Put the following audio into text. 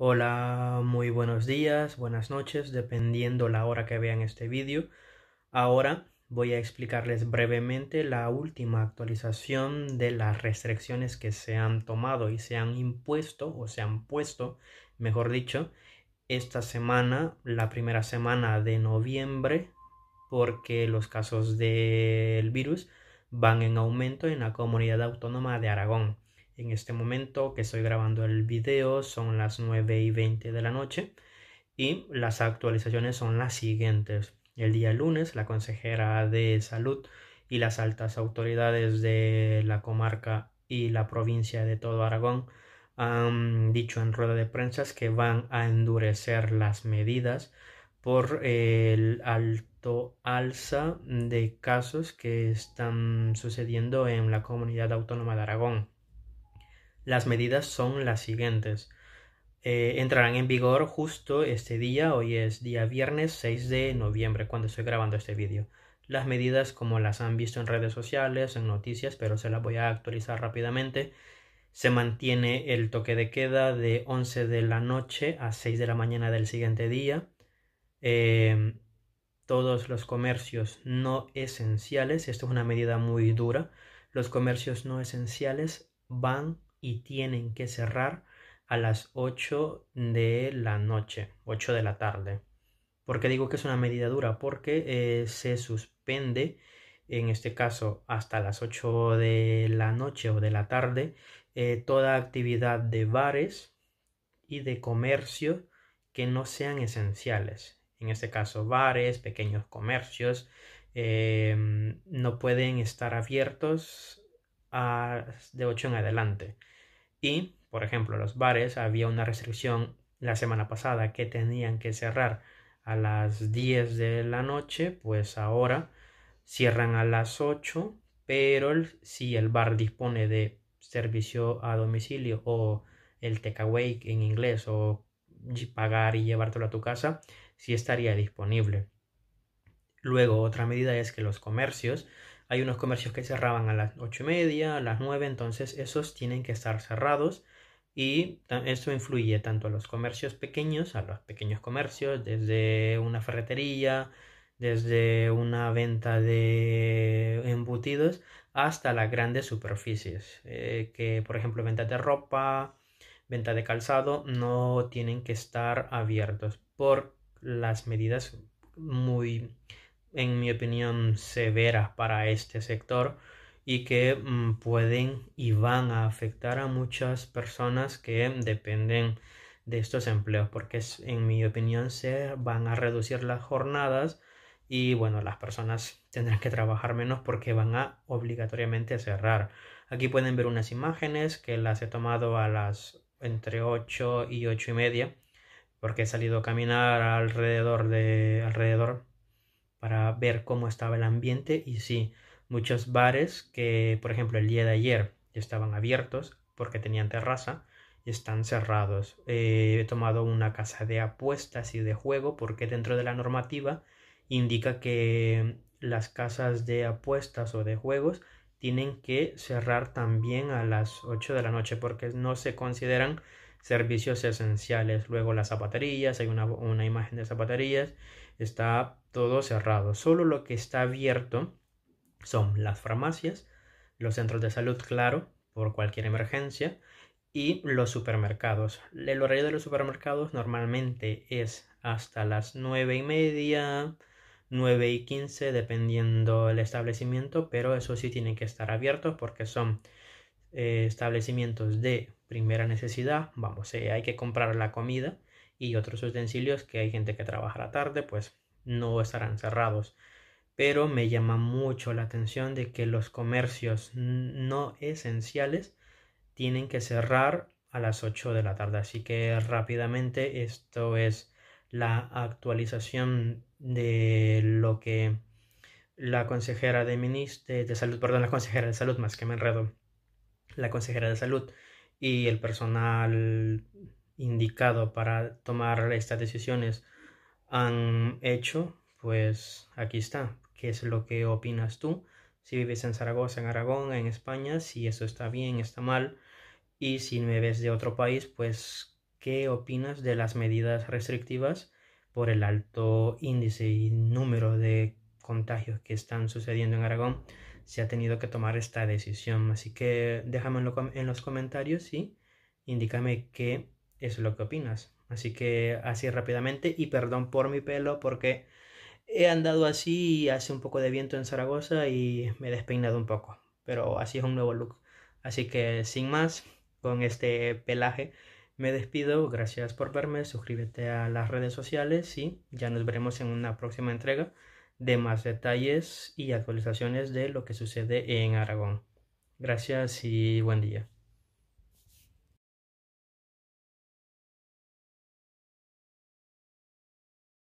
Hola, muy buenos días, buenas noches, dependiendo la hora que vean este vídeo. Ahora voy a explicarles brevemente la última actualización de las restricciones que se han tomado y se han impuesto o se han puesto, mejor dicho, esta semana, la primera semana de noviembre, porque los casos del virus van en aumento en la comunidad autónoma de Aragón. En este momento que estoy grabando el video son las 9 y 20 de la noche y las actualizaciones son las siguientes. El día lunes la consejera de salud y las altas autoridades de la comarca y la provincia de todo Aragón han dicho en rueda de prensa que van a endurecer las medidas por el alto alza de casos que están sucediendo en la comunidad autónoma de Aragón. Las medidas son las siguientes. Eh, entrarán en vigor justo este día, hoy es día viernes 6 de noviembre cuando estoy grabando este vídeo. Las medidas como las han visto en redes sociales, en noticias, pero se las voy a actualizar rápidamente. Se mantiene el toque de queda de 11 de la noche a 6 de la mañana del siguiente día. Em, todos los comercios no esenciales, esto es una medida muy dura, los comercios no esenciales van y tienen que cerrar a las 8 de la noche, 8 de la tarde. ¿Por qué digo que es una medida dura? Porque eh, se suspende, en este caso, hasta las 8 de la noche o de la tarde, eh, toda actividad de bares y de comercio que no sean esenciales. En este caso, bares, pequeños comercios, eh, no pueden estar abiertos de 8 en adelante. Y, por ejemplo, los bares había una restricción la semana pasada que tenían que cerrar a las 10 de la noche, pues ahora cierran a las 8, pero si el bar dispone de servicio a domicilio o el takeaway en inglés o pagar y llevártelo a tu casa, sí estaría disponible. Luego, otra medida es que los comercios hay unos comercios que cerraban a las ocho y media, a las nueve, entonces esos tienen que estar cerrados y esto influye tanto a los comercios pequeños, a los pequeños comercios, desde una ferretería, desde una venta de embutidos hasta las grandes superficies, eh, que por ejemplo venta de ropa, venta de calzado, no tienen que estar abiertos por las medidas muy en mi opinión, severas para este sector y que mm, pueden y van a afectar a muchas personas que dependen de estos empleos, porque en mi opinión se van a reducir las jornadas y bueno, las personas tendrán que trabajar menos porque van a obligatoriamente cerrar. Aquí pueden ver unas imágenes que las he tomado a las entre 8 y 8 y media porque he salido a caminar alrededor de alrededor para ver cómo estaba el ambiente y si muchos bares que, por ejemplo, el día de ayer estaban abiertos porque tenían terraza, están cerrados. Eh, he tomado una casa de apuestas y de juego porque dentro de la normativa indica que las casas de apuestas o de juegos tienen que cerrar también a las 8 de la noche porque no se consideran servicios esenciales, luego las zapaterías, hay una, una imagen de zapaterías, está todo cerrado. Solo lo que está abierto son las farmacias, los centros de salud, claro, por cualquier emergencia, y los supermercados. El horario de los supermercados normalmente es hasta las nueve y media, nueve y quince, dependiendo del establecimiento, pero eso sí tienen que estar abiertos porque son eh, establecimientos de primera necesidad, vamos, eh, hay que comprar la comida y otros utensilios que hay gente que trabaja la tarde, pues no estarán cerrados. Pero me llama mucho la atención de que los comercios no esenciales tienen que cerrar a las 8 de la tarde. Así que rápidamente esto es la actualización de lo que la consejera de, de salud, perdón, la consejera de salud más que me enredo, la consejera de salud y el personal indicado para tomar estas decisiones han hecho, pues aquí está. ¿Qué es lo que opinas tú? Si vives en Zaragoza, en Aragón, en España, si eso está bien, está mal. Y si me ves de otro país, pues ¿qué opinas de las medidas restrictivas por el alto índice y número de contagios que están sucediendo en Aragón? se ha tenido que tomar esta decisión. Así que déjame en los comentarios y indícame qué es lo que opinas. Así que así rápidamente y perdón por mi pelo porque he andado así y hace un poco de viento en Zaragoza y me he despeinado un poco. Pero así es un nuevo look. Así que sin más, con este pelaje me despido. Gracias por verme. Suscríbete a las redes sociales y ya nos veremos en una próxima entrega de más detalles y actualizaciones de lo que sucede en Aragón. Gracias y buen día.